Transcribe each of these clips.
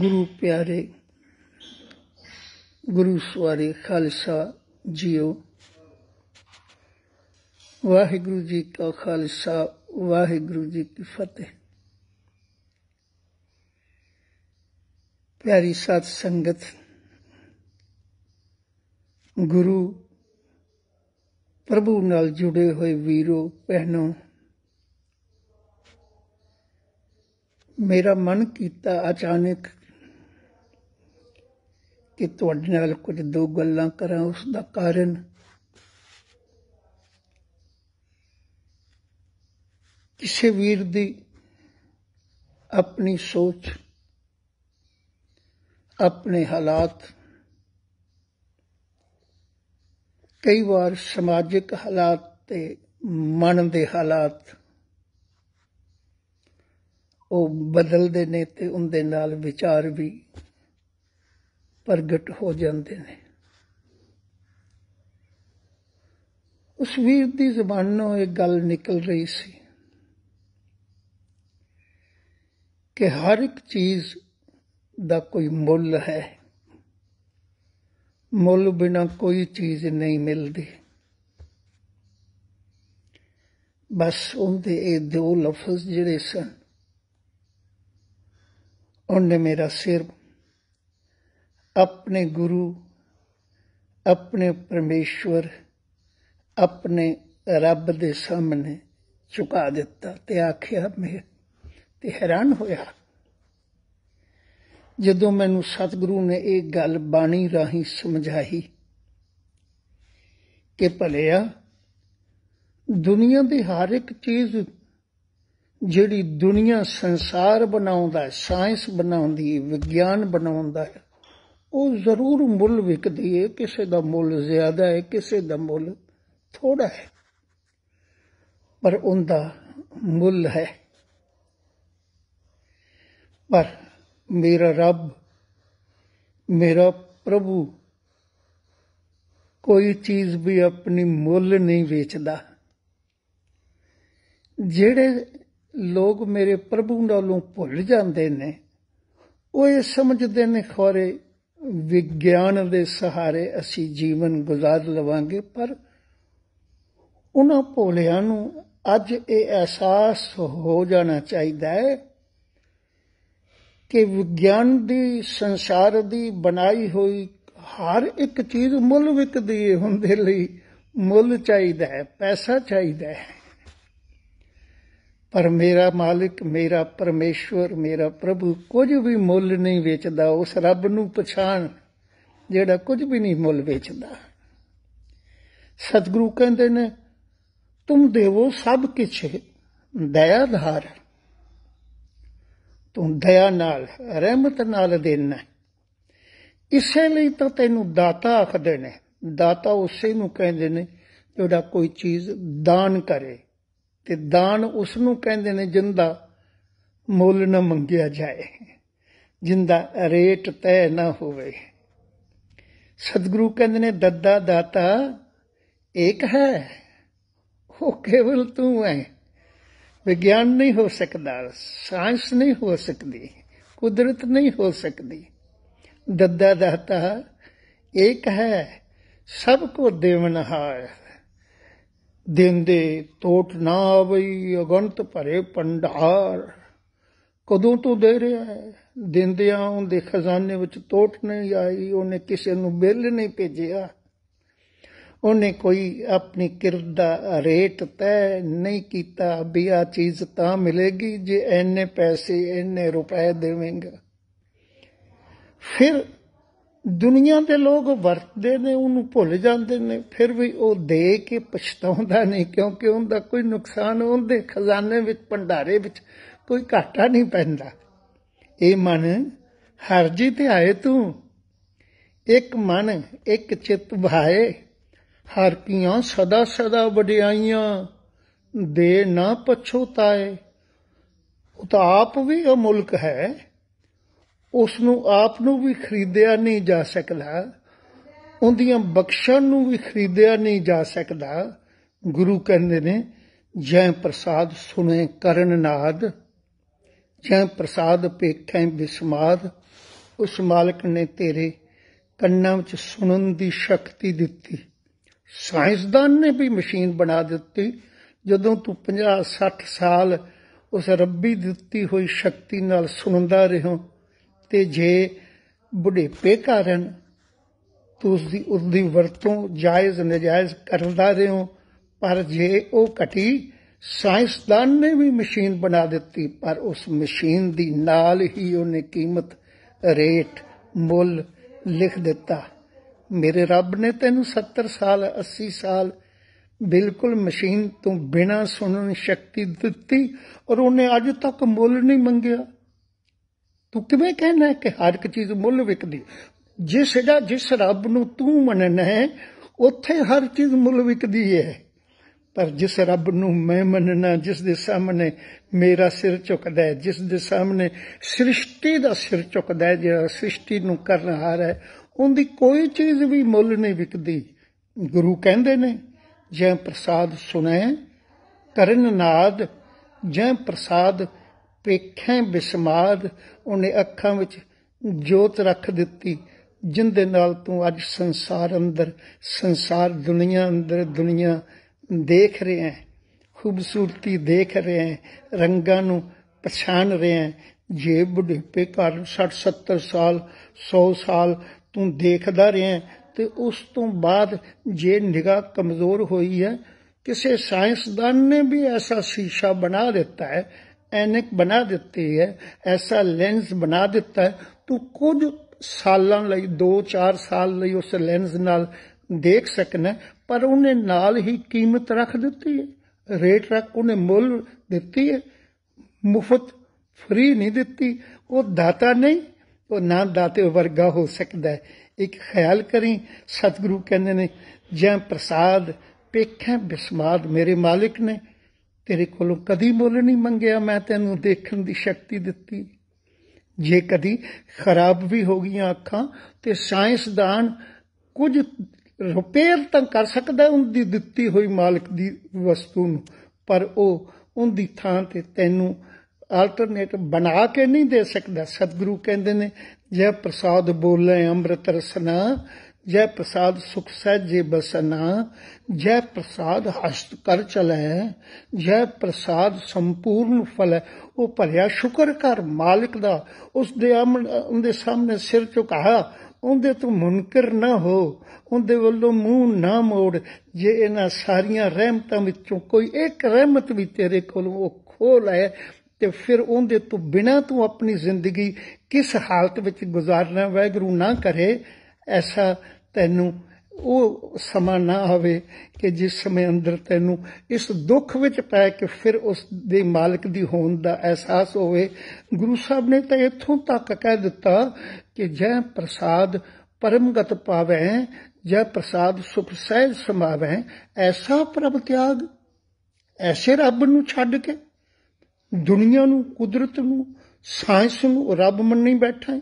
ਗੁਰੂ ਪਿਆਰੇ ਗੁਰੂ ਸਵਾਰੇ ਖਾਲਸਾ ਜੀਓ ਵਾਹਿਗੁਰੂ ਜੀ ਕਾ ਖਾਲਸਾ ਵਾਹਿਗੁਰੂ ਜੀ ਕੀ ਫਤਿਹ ਪਿਆਰੀ ਸਾਧ ਸੰਗਤ ਗੁਰੂ ਪ੍ਰਭੂ ਨਾਲ ਜੁੜੇ ਹੋਏ ਵੀਰੋ ਪਹਿਨੋ ਮੇਰਾ ਮਨ ਕੀਤਾ ਅਚਾਨਕ ਕਿ ਤੁਹਾਡੇ ਨਾਲ ਕੁਝ ਦੋ ਗੱਲਾਂ ਕਰਾਂ ਉਸ ਦਾ ਕਾਰਨ ਕਿਸੇ ਵੀਰ ਦੀ ਆਪਣੀ ਸੋਚ ਆਪਣੇ ਹਾਲਾਤ ਕਈ ਵਾਰ ਸਮਾਜਿਕ ਹਾਲਾਤ ਤੇ ਮਨ ਦੇ ਹਾਲਾਤ ਉਹ ਬਦਲਦੇ ਨੇ ਤੇ ਉਹਦੇ ਨਾਲ ਵਿਚਾਰ ਵੀ ਪ੍ਰਗਟ ਹੋ ਜਾਂਦੇ ਨੇ ਉਸ ਵੀਰ ਦੀ ਜ਼ਬਾਨੋਂ ਇੱਕ ਗੱਲ ਨਿਕਲ ਰਹੀ ਸੀ ਕਿ ਹਰ ਇੱਕ ਚੀਜ਼ ਦਾ ਕੋਈ ਮੁੱਲ ਹੈ ਮੁੱਲ ਬਿਨਾ ਕੋਈ ਚੀਜ਼ ਨਹੀਂ ਮਿਲਦੀ ਬਸ ਉਹਦੇ ਇਹ ਦੋ ਲਫ਼ਜ਼ ਜਿਹੜੇ ਸਨ ਉਹਨੇ ਮੇਰਾ ਸਿਰ ਆਪਣੇ ਗੁਰੂ ਆਪਣੇ ਪਰਮੇਸ਼ਵਰ ਆਪਣੇ ਰੱਬ ਦੇ ਸਾਹਮਣੇ ਝੁਕਾ ਦਿੱਤਾ ਤੇ ਆਖਿਆ ਮੈਂ ਤੇ ਹੈਰਾਨ ਹੋਇਆ ਜਦੋਂ ਮੈਨੂੰ ਸਤਿਗੁਰੂ ਨੇ ਇਹ ਗੱਲ ਬਾਣੀ ਰਾਹੀਂ ਸਮਝਾਈ ਕਿ ਭਲਿਆ ਦੁਨੀਆ ਦੀ ਹਰ ਇੱਕ ਚੀਜ਼ ਜਿਹੜੀ ਦੁਨੀਆ ਸੰਸਾਰ ਬਣਾਉਂਦਾ ਹੈ ਸਾਇੰਸ ਬਣਾਉਂਦੀ ਵਿਗਿਆਨ ਬਣਾਉਂਦਾ ਹੈ ਉਹ ਜ਼ਰੂਰ ਮੁੱਲ ਵਿਕਦੀ ਹੈ ਕਿਸੇ ਦਾ ਮੁੱਲ ਜ਼ਿਆਦਾ ਹੈ ਕਿਸੇ ਦਾ ਮੁੱਲ ਥੋੜਾ ਹੈ ਪਰ ਉਹਦਾ ਮੁੱਲ ਹੈ ਪਰ ਮੇਰਾ ਰੱਬ ਮੇਰਾ ਪ੍ਰਭੂ ਕੋਈ ਚੀਜ਼ ਵੀ ਆਪਣੀ ਮੁੱਲ ਨਹੀਂ ਵੇਚਦਾ ਜਿਹੜੇ ਲੋਕ ਮੇਰੇ ਪ੍ਰਭੂ ਨਾਲੋਂ ਭੁੱਲ ਜਾਂਦੇ ਨੇ ਉਹ ਇਹ ਸਮਝਦੇ ਨੇ ਖੋਰੇ ਵਿਗਿਆਨ ਦੇ ਸਹਾਰੇ ਅਸੀਂ ਜੀਵਨ ਗੁਜ਼ਾਰ ਲਵਾਂਗੇ ਪਰ ਉਹਨਾਂ ਭੋਲਿਆਂ ਨੂੰ ਅੱਜ ਇਹ ਅਹਿਸਾਸ ਹੋ ਜਾਣਾ ਚਾਹੀਦਾ ਹੈ ਕਿ ਵਿਗਿਆਨ ਦੀ ਸੰਸਾਰ ਦੀ ਬਣਾਈ ਹੋਈ ਹਰ ਇੱਕ ਚੀਜ਼ ਮੁੱਲ ਵਿਕਦੀ ਹੈ ਹੁੰਦੇ ਲਈ ਮੁੱਲ ਚਾਹੀਦਾ ਹੈ ਪੈਸਾ ਚਾਹੀਦਾ ਹੈ ਪਰ ਮੇਰਾ ਮਾਲਕ ਮੇਰਾ ਪਰਮੇਸ਼ਵਰ ਮੇਰਾ ਪ੍ਰਭੂ ਕੁਝ ਵੀ ਮੁੱਲ ਨਹੀਂ ਵੇਚਦਾ ਉਸ ਰੱਬ ਨੂੰ ਪਛਾਣ ਜਿਹੜਾ ਕੁਝ ਵੀ ਨਹੀਂ ਮੁੱਲ ਵੇਚਦਾ ਸਤਿਗੁਰੂ ਕਹਿੰਦੇ ਨੇ ਤੁਮ ਦੇਵੋ ਸਭ ਕਿਛ ਦਇਆ ਧਾਰ ਤੂੰ ਦਇਆ ਨਾਲ ਰਹਿਮਤ ਨਾਲ ਦੇਣਾ ਇਸੇ ਲਈ ਤਾਂ ਤੈਨੂੰ ਦਾਤਾ ਆਖਦੇ ਨੇ ਦਾਤਾ ਉਸੇ ਨੂੰ ਕਹਿੰਦੇ ਨੇ ਜਿਹੜਾ ਕੋਈ ਚੀਜ਼ ਦਾਨ ਕਰੇ ਤੇ ਦਾਨ ਉਸ ਨੂੰ ਕਹਿੰਦੇ ਨੇ ਜਿੰਦਾ ਮੁੱਲ ਨਾ ਮੰਗਿਆ ਜਾਏ ਜਿੰਦਾ ਰੇਟ ਤੈ ਨਾ ਹੋਵੇ ਸਤਿਗੁਰੂ ਕਹਿੰਦੇ ਨੇ ਦੱਦਾ ਦਾਤਾ ਇੱਕ ਹੈ ਉਹ ਕੇਵਲ ਤੂੰ ਹੈ ਵਿਗਿਆਨ ਨਹੀਂ ਹੋ ਸਕਦਾ ਸਾਇੰਸ ਨਹੀਂ ਹੋ ਸਕਦੀ ਕੁਦਰਤ ਨਹੀਂ ਹੋ ਸਕਦੀ ਦੱਦਾ ਦਾਤਾ ਇੱਕ ਹੈ ਸਭ ਕੋ ਦੇਵਨਹਾਰ ਦਿੰਦੇ ਟੋਟ ਨਾ ਆਵਈ ਅਗੰਤ ਭਰੇ ਪੰਡਾਰ ਕਦੋਂ ਤੋਂ ਦੇ ਰਿਹਾ ਹੈ ਦਿੰਦਿਆਂ ਉਹਦੇ ਖਜ਼ਾਨੇ ਵਿੱਚ ਟੋਟ ਨਹੀਂ ਆਈ ਉਹਨੇ ਕਿਸੇ ਨੂੰ ਬਿੱਲ ਨਹੀਂ ਭੇਜਿਆ ਉਹਨੇ ਕੋਈ ਆਪਣੀ ਕਿਰਤ ਦਾ ਰੇਟ ਤੈ ਨਹੀਂ ਕੀਤਾ ਵੀ ਆ ਚੀਜ਼ ਤਾਂ ਮਿਲੇਗੀ ਜੇ ਐਨੇ ਪੈਸੇ ਐਨੇ ਰੁਪਏ ਦੇਵੇਂਗਾ ਫਿਰ ਦੁਨੀਆ ਦੇ ਲੋਕ ਵਰਤਦੇ ਨੇ ਉਹਨੂੰ ਭੁੱਲ ਜਾਂਦੇ ਨੇ ਫਿਰ ਵੀ ਉਹ ਦੇ ਕੇ ਪਛਤਾਉਂਦਾ ਨਹੀਂ ਕਿਉਂਕਿ ਉਹਦਾ ਕੋਈ ਨੁਕਸਾਨ ਉਹਦੇ ਖਜ਼ਾਨੇ ਵਿੱਚ ਭੰਡਾਰੇ ਵਿੱਚ ਕੋਈ ਘਾਟਾ ਨਹੀਂ ਪੈਂਦਾ ਇਹ ਮਨ ਹਰ ਜੀ ਤੇ ਆਏ ਤੂੰ ਇੱਕ ਮਨ ਇੱਕ ਚਿੱਤ ਭਾਏ ਹਰ ਕੀਆਂ ਸਦਾ ਸਦਾ ਵਡਿਆਈਆਂ ਦੇ ਨਾ ਪਛੋਤਾਏ ਉਹ ਤਾਂ ਆਪ ਵੀ ਉਹ ਮੁਲਕ ਹੈ ਉਸ ਨੂੰ ਆਪ ਨੂੰ ਵੀ ਖਰੀਦਿਆ ਨਹੀਂ ਜਾ ਸਕਦਾ ਉਹਦੀਆਂ ਬਖਸ਼ਣ ਨੂੰ ਵੀ ਖਰੀਦਿਆ ਨਹੀਂ ਜਾ ਸਕਦਾ ਗੁਰੂ ਕਹਿੰਦੇ ਨੇ ਜੈ ਪ੍ਰਸਾਦ ਸੁਣੇ ਕਰਨ ਨਾਦ ਜੈ ਪ੍ਰਸਾਦ ਪੇਖੈ ਵਿਸਮਾਦ ਉਸ ਮਾਲਕ ਨੇ ਤੇਰੇ ਕੰਨਾਂ ਵਿੱਚ ਸੁਣਨ ਦੀ ਸ਼ਕਤੀ ਦਿੱਤੀ ਸਾਇੰਸਦਾਨ ਨੇ ਵੀ ਮਸ਼ੀਨ ਬਣਾ ਦਿੱਤੀ ਜਦੋਂ ਤੂੰ 50 60 ਸਾਲ ਉਸ ਰੱਬੀ ਦਿੱਤੀ ਹੋਈ ਸ਼ਕਤੀ ਨਾਲ ਸੁਣਦਾ ਰਹੋ ਤੇ ਜੇ ਬੁਢੇਪੇ ਕਾਰਨ ਤੁਸੀਂ ਉਸ ਦੀ ਵਰਤੋਂ ਜਾਇਜ਼ ਨਜਾਇਜ਼ ਕਰਦਾ ਰਹੇ ਹੋ ਪਰ ਜੇ ਉਹ ਘਟੀ ਸਾਇੰਸਦਾਨ ਨੇ ਵੀ ਮਸ਼ੀਨ ਬਣਾ ਦਿੱਤੀ ਪਰ ਉਸ ਮਸ਼ੀਨ ਦੀ ਨਾਲ ਹੀ ਉਹਨੇ ਕੀਮਤ ਰੇਟ ਮੁੱਲ ਲਿਖ ਦਿੱਤਾ ਮੇਰੇ ਰੱਬ ਨੇ ਤੈਨੂੰ 70 ਸਾਲ 80 ਸਾਲ ਬਿਲਕੁਲ ਮਸ਼ੀਨ ਤੋਂ ਬਿਨਾ ਸੁਣਨ ਸ਼ਕਤੀ ਦਿੱਤੀ ਔਰ ਉਹਨੇ ਅੱਜ ਤੱਕ ਮੁੱਲ ਨਹੀਂ ਮੰਗਿਆ ਤੂੰ ਕਿਵੇਂ ਕਹਿਣਾ ਕਿ ਹਰ ਇੱਕ ਚੀਜ਼ ਮੁੱਲ ਵਿਕਦੀ ਜਿਸ ਦਾ ਜਿਸ ਰੱਬ ਨੂੰ ਤੂੰ ਮੰਨਣਾ ਹੈ ਉੱਥੇ ਹਰ ਚੀਜ਼ ਮੁੱਲ ਵਿਕਦੀ ਹੈ ਪਰ ਜਿਸ ਰੱਬ ਨੂੰ ਮੈਂ ਮੰਨਣਾ ਜਿਸ ਦੇ ਸਾਹਮਣੇ ਮੇਰਾ ਸਿਰ ਝੁਕਦਾ ਹੈ ਜਿਸ ਦੇ ਸਾਹਮਣੇ ਸ੍ਰਿਸ਼ਟੀ ਦਾ ਸਿਰ ਝੁਕਦਾ ਹੈ ਜਿਹੜਾ ਸ੍ਰਿਸ਼ਟੀ ਨੂੰ ਕਰਨ ਹਾਰ ਹੈ ਉਹਦੀ ਕੋਈ ਚੀਜ਼ ਵੀ ਮੁੱਲ ਨਹੀਂ ਵਿਕਦੀ ਗੁਰੂ ਕਹਿੰਦੇ ਨੇ ਜੈ ਪ੍ਰਸਾਦ ਸੁਣੈ ਕਰਨ ਨਾਦ ਜੈ ਪ੍ਰਸਾਦ ਪੇਖੇ ਬਿਸਮਾਦ ਉਹਨੇ ਅੱਖਾਂ ਵਿੱਚ ਜੋਤ ਰੱਖ ਦਿੱਤੀ ਜਿੰਦੇ ਨਾਲ ਤੂੰ ਅੱਜ ਸੰਸਾਰ ਅੰਦਰ ਸੰਸਾਰ ਦੁਨੀਆ ਅੰਦਰ ਦੁਨੀਆ ਦੇਖ ਰਿਹਾ ਹੈ ਖੂਬਸੂਰਤੀ ਦੇਖ ਰਿਹਾ ਹੈ ਰੰਗਾਂ ਨੂੰ ਪਛਾਣ ਰਿਹਾ ਹੈ ਜੇ ਬੁਢੇਪੇ ਘਰ 60 70 ਸਾਲ 100 ਸਾਲ ਤੂੰ ਦੇਖਦਾ ਰਿਹਾ ਤੇ ਉਸ ਤੋਂ ਬਾਅਦ ਜੇ ਨਿਗਾਹ ਕਮਜ਼ੋਰ ਹੋਈ ਹੈ ਕਿਸੇ ਸਾਇੰਸਦਾਨ ਨੇ ਵੀ ਐਸਾ ਸ਼ੀਸ਼ਾ ਬਣਾ ਦਿੱਤਾ ਹੈ ਐਨਕ ਬਣਾ ਦਿੱਤੀ ਹੈ ਐਸਾ ਲੈਂਸ ਬਣਾ ਦਿੱਤਾ ਹੈ ਤੂੰ ਕੁਝ ਸਾਲਾਂ ਲਈ 2-4 ਸਾਲ ਲਈ ਉਸ ਲੈਂਸ ਨਾਲ ਦੇਖ ਸਕਣਾ ਪਰ ਉਹਨੇ ਨਾਲ ਹੀ ਕੀਮਤ ਰੱਖ ਦਿੱਤੀ ਹੈ ਰੇਟ ਰੱਖ ਉਹਨੇ ਮੁੱਲ ਦਿੱਤੀ ਹੈ ਮੁਫਤ ਫ੍ਰੀ ਨਹੀਂ ਦਿੱਤੀ ਉਹ ਦਾਤਾ ਨਹੀਂ ਉਹ ਨਾ ਦਾਤੇ ਵਰਗਾ ਹੋ ਸਕਦਾ ਹੈ ਇੱਕ ਖਿਆਲ ਕਰੀ ਸਤਿਗੁਰੂ ਕਹਿੰਦੇ ਨੇ ਜੈ ਪ੍ਰਸਾਦ ਪੇਖੇ ਬਿਸਮਾਦ ਮੇਰੇ ਮਾਲਿਕ ਨੇ ਤੇਰੇ ਕੋਲੋਂ ਕਦੀ ਮੁੱਲ ਨਹੀਂ ਮੰਗਿਆ ਮੈਂ ਤੈਨੂੰ ਦੇਖਣ ਦੀ ਸ਼ਕਤੀ ਦਿੱਤੀ ਜੇ ਕਦੀ ਖਰਾਬ ਵੀ ਹੋ ਗਈਆਂ ਅੱਖਾਂ ਤੇ ਸਾਇੰਸਦਾਨ ਕੁਝ ਰਿਪੇਅਰ ਤਾਂ ਕਰ ਸਕਦਾ ਉਹਦੀ ਦਿੱਤੀ ਹੋਈ ਮਾਲਕ ਦੀ ਵਸਤੂ ਨੂੰ ਪਰ ਉਹ ਉਹਦੀ ਥਾਂ ਤੇ ਤੈਨੂੰ ਆਲਟਰਨੇਟ ਬਣਾ ਕੇ ਨਹੀਂ ਦੇ ਸਕਦਾ ਸਤਿਗੁਰੂ ਕਹਿੰਦੇ ਨੇ ਜੇ ਪ੍ਰਸਾਦ ਬੋਲੇ ਅੰਮ੍ਰਿਤ ਰਸਨਾ ਜੈ ਪ੍ਰਸਾਦ ਸੁਖ ਸਹਿਜੇ ਬਸਨਾ ਜੈ ਪ੍ਰਸਾਦ ਹਸਤ ਕਰ ਚਲੇ ਜੈ ਪ੍ਰਸਾਦ ਸੰਪੂਰਨ ਫਲ ਉਹ ਭਰਿਆ ਸ਼ੁਕਰ ਕਰ ਮਾਲਕ ਦਾ ਉਸ ਦੇ ਉਹਦੇ ਸਾਹਮਣੇ ਸਿਰ ਝੁਕਾਇਆ ਉਹਦੇ ਤੋਂ ਮੁਨਕਰ ਨਾ ਹੋ ਉਹਦੇ ਵੱਲੋਂ ਮੂੰਹ ਨਾ ਮੋੜ ਜੇ ਇਹਨਾਂ ਸਾਰੀਆਂ ਰਹਿਮਤਾਂ ਵਿੱਚੋਂ ਕੋਈ ਇੱਕ ਰਹਿਮਤ ਵੀ ਤੇਰੇ ਕੋਲੋਂ ਉਹ ਖੋਲ ਹੈ ਤੇ ਫਿਰ ਉਹਦੇ ਤੋਂ ਬਿਨਾ ਤੂੰ ਆਪਣੀ ਜ਼ਿੰਦਗੀ ਕਿਸ ਹਾਲਤ ਵਿੱਚ ਗੁਜ਼ਾਰਨਾ ਵੈਗਰੂ ਨਾ ਕਰੇ ਐਸਾ ਤੈਨੂੰ ਉਹ ਸਮਾਂ ਨਾ ਆਵੇ ਕਿ ਜਿਸ ਸਮੇਂ ਅੰਦਰ ਤੈਨੂੰ ਇਸ ਦੁੱਖ ਵਿੱਚ ਪੈ ਕੇ ਫਿਰ ਉਸ ਦੇ ਮਾਲਕ ਦੀ ਹੋਣ ਦਾ ਅਹਿਸਾਸ ਹੋਵੇ ਗੁਰੂ ਸਾਹਿਬ ਨੇ ਤਾਂ ਇੱਥੋਂ ਤੱਕ ਕਹਿ ਦਿੱਤਾ ਕਿ ਜੈ ਪ੍ਰਸਾਦ ਪਰਮਗਤ ਪਾਵੇ ਜੈ ਪ੍ਰਸਾਦ ਸੁਖ ਸਹਿਜ ਸਮਾਵੇ ਐਸਾ ਪ੍ਰਭ ਤਿਆਗ ਐਸੇ ਰੱਬ ਨੂੰ ਛੱਡ ਕੇ ਦੁਨੀਆ ਨੂੰ ਕੁਦਰਤ ਨੂੰ ਸਾਇੰਸ ਨੂੰ ਰੱਬ ਮੰਨ ਨਹੀਂ ਬੈਠਾ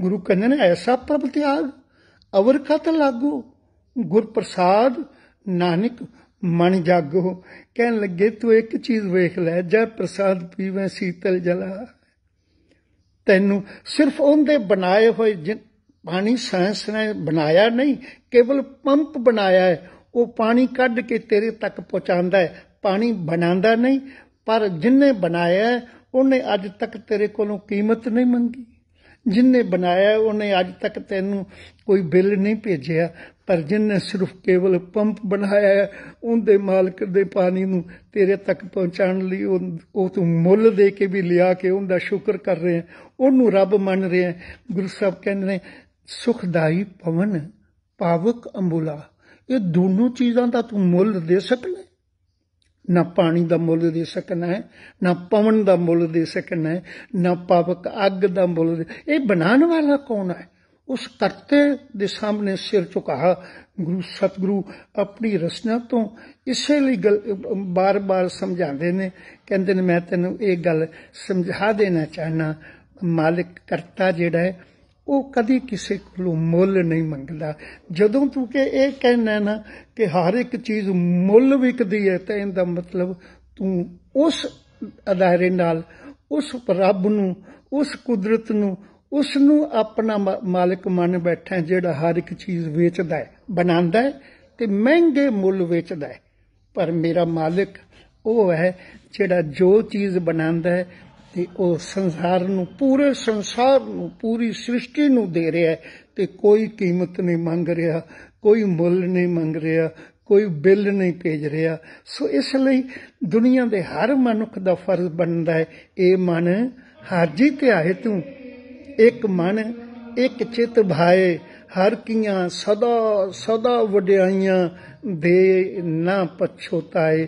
ਗੁਰੂ ਕਹਿੰਦੇ ਨੇ ਐਸਾ ਪ੍ਰਭ ਤਿਆਗ ਅਵਰ ਕਤ ਲਾਗੋ ਗੁਰ ਪ੍ਰਸਾਦ ਨਾਨਕ ਮਨ ਜਾਗੋ ਕਹਿਣ ਲੱਗੇ ਤੂੰ ਇੱਕ ਚੀਜ਼ ਵੇਖ ਲੈ ਜੈ ਪ੍ਰਸਾਦ ਪੀਵੇਂ ਸੀਤਲ ਜਲਾ ਤੈਨੂੰ ਸਿਰਫ ਉਹਦੇ ਬਣਾਏ ਹੋਏ ਪਾਣੀ ਸਾਇੰਸ ਨੇ ਬਣਾਇਆ ਨਹੀਂ ਕੇਵਲ ਪੰਪ ਬਣਾਇਆ ਹੈ ਉਹ ਪਾਣੀ ਕੱਢ ਕੇ ਤੇਰੇ ਤੱਕ ਪਹੁੰਚਾਉਂਦਾ ਹੈ ਪਾਣੀ ਬਣਾਉਂਦਾ ਨਹੀਂ ਪਰ ਜਿੰਨੇ ਬਣਾਇਆ ਉਹਨੇ ਅੱਜ ਤੱਕ ਤੇਰੇ ਕੋਲੋਂ ਕੀਮਤ ਨਹੀਂ ਮੰਗੀ ਜਿਨਨੇ ਬਣਾਇਆ ਉਹਨੇ ਅੱਜ ਤੱਕ ਤੈਨੂੰ ਕੋਈ ਬਿੱਲ ਨਹੀਂ ਭੇਜਿਆ ਪਰ ਜਿਨਨੇ ਸਿਰਫ ਕੇਵਲ ਪੰਪ ਬਣਾਇਆ ਉਹਦੇ ਮਾਲਕ ਦੇ ਪਾਣੀ ਨੂੰ ਤੇਰੇ ਤੱਕ ਪਹੁੰਚਾਉਣ ਲਈ ਉਹ ਤੂੰ ਮੁੱਲ ਦੇ ਕੇ ਵੀ ਲਿਆ ਕੇ ਉਹਦਾ ਸ਼ੁਕਰ ਕਰ ਰਿਹਾ ਉਹਨੂੰ ਰੱਬ ਮੰਨ ਰਿਹਾ ਗੁਰੂ ਸਾਹਿਬ ਕਹਿੰਦੇ ਨੇ ਸੁਖਦਾਈ ਪਵਨ ਪਾਵਕ ਅੰਬੂਲਾ ਇਹ ਦੋਨੋਂ ਚੀਜ਼ਾਂ ਦਾ ਤੂੰ ਮੁੱਲ ਦੇ ਸਕਦਾ ਨਾ ਪਾਣੀ ਦਾ ਮੁੱਲ ਦੇ ਸਕਣਾ ਹੈ ਨਾ ਪਵਨ ਦਾ ਮੁੱਲ ਦੇ ਸਕਣਾ ਹੈ ਨਾ ਪਾਵਕ ਅੱਗ ਦਾ ਮੁੱਲ ਇਹ ਬਣਾਉਣ ਵਾਲਾ ਕੌਣ ਹੈ ਉਸ ਕਰਤੇ ਦੇ ਸਾਹਮਣੇ ਸਿਰ ਝੁਕਾ ਗੁਰੂ ਸਤਗੁਰੂ ਆਪਣੀ ਰਸਨਾ ਤੋਂ ਇਸੇ ਲਈ ਗੱਲ ਬਾਰ-ਬਾਰ ਸਮਝਾਉਂਦੇ ਨੇ ਕਹਿੰਦੇ ਨੇ ਮੈਂ ਤੈਨੂੰ ਇਹ ਗੱਲ ਸਮਝਾ ਦੇਣਾ ਚਾਹਨਾ ਮਾਲਕ ਕਰਤਾ ਜਿਹੜਾ ਹੈ ਉਹ ਕਦੀ ਕਿਸੇ ਕੋਲੋਂ ਮੁੱਲ ਨਹੀਂ ਮੰਗਦਾ ਜਦੋਂ ਤੂੰ ਕਿ ਇਹ ਕਹਿਣਾ ਨਾ ਕਿ ਹਰ ਇੱਕ ਚੀਜ਼ ਮੁੱਲ ਵਿਕਦੀ ਹੈ ਤਾਂ ਇਹਦਾ ਮਤਲਬ ਤੂੰ ਉਸ ਅਦਾਰੇ ਨਾਲ ਉਸ ਰੱਬ ਨੂੰ ਉਸ ਕੁਦਰਤ ਨੂੰ ਉਸ ਨੂੰ ਆਪਣਾ ਮਾਲਕ ਮੰਨ ਬੈਠਾ ਜਿਹੜਾ ਹਰ ਇੱਕ ਚੀਜ਼ ਵੇਚਦਾ ਹੈ ਬਣਾਉਂਦਾ ਹੈ ਤੇ ਮਹਿੰਗੇ ਮੁੱਲ ਵੇਚਦਾ ਹੈ ਪਰ ਮੇਰਾ ਮਾਲਕ ਉਹ ਹੈ ਜਿਹੜਾ ਜੋ ਚੀਜ਼ ਬਣਾਉਂਦਾ ਹੈ ਤੇ ਉਹ ਸੰਸਾਰ ਨੂੰ ਪੂਰੇ ਸੰਸਾਰ ਨੂੰ ਪੂਰੀ ਸ੍ਰਿਸ਼ਟੀ ਨੂੰ ਦੇ ਰਿਹਾ ਤੇ ਕੋਈ ਕੀਮਤ ਨਹੀਂ ਮੰਗ ਰਿਹਾ ਕੋਈ ਮੁੱਲ ਨਹੀਂ ਮੰਗ ਰਿਹਾ ਕੋਈ ਬਿੱਲ ਨਹੀਂ ਭੇਜ ਰਿਹਾ ਸੋ ਇਸ ਲਈ ਦੁਨੀਆ ਦੇ ਹਰ ਮਨੁੱਖ ਦਾ ਫਰਜ਼ ਬਣਦਾ ਹੈ ਇਹ ਮਨ ਹਾਜੀ ਤੇ ਆਏ ਤੂੰ ਇੱਕ ਮਨ ਇੱਕ ਚਿਤ ਭਾਏ ਹਰ ਕੀਆਂ ਸਦਾ ਸਦਾ ਵਡਿਆਈਆਂ ਦੇ ਨਾ ਪਛੋਤਾਏ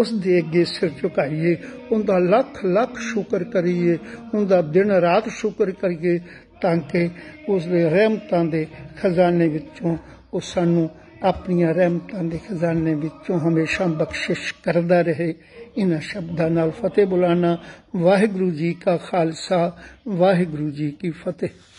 ਉਸ ਦੇ ਅੱਗੇ ਸਿਰ ਝੁਕਾਈਏ ਉਹਦਾ ਲੱਖ ਲੱਖ ਸ਼ੁਕਰ ਕਰੀਏ ਉਹਦਾ ਦਿਨ ਰਾਤ ਸ਼ੁਕਰ ਕਰੀਏ ਤਾਂ ਕਿ ਉਸ ਦੇ ਰਹਿਮਤਾਂ ਦੇ ਖਜ਼ਾਨੇ ਵਿੱਚੋਂ ਉਹ ਸਾਨੂੰ ਆਪਣੀਆਂ ਰਹਿਮਤਾਂ ਦੇ ਖਜ਼ਾਨੇ ਵਿੱਚੋਂ ਹਮੇਸ਼ਾ ਬਖਸ਼ਿਸ਼ ਕਰਦਾ ਰਹੇ ਇਹਨਾਂ ਸ਼ਬਦਾਂ ਨਾਲ ਫਤਿਹ ਬੁਲਾਣਾ ਵਾਹਿਗੁਰੂ ਜੀ ਕਾ ਖਾਲਸਾ ਵਾਹਿਗੁਰੂ ਜੀ ਕੀ ਫਤਿਹ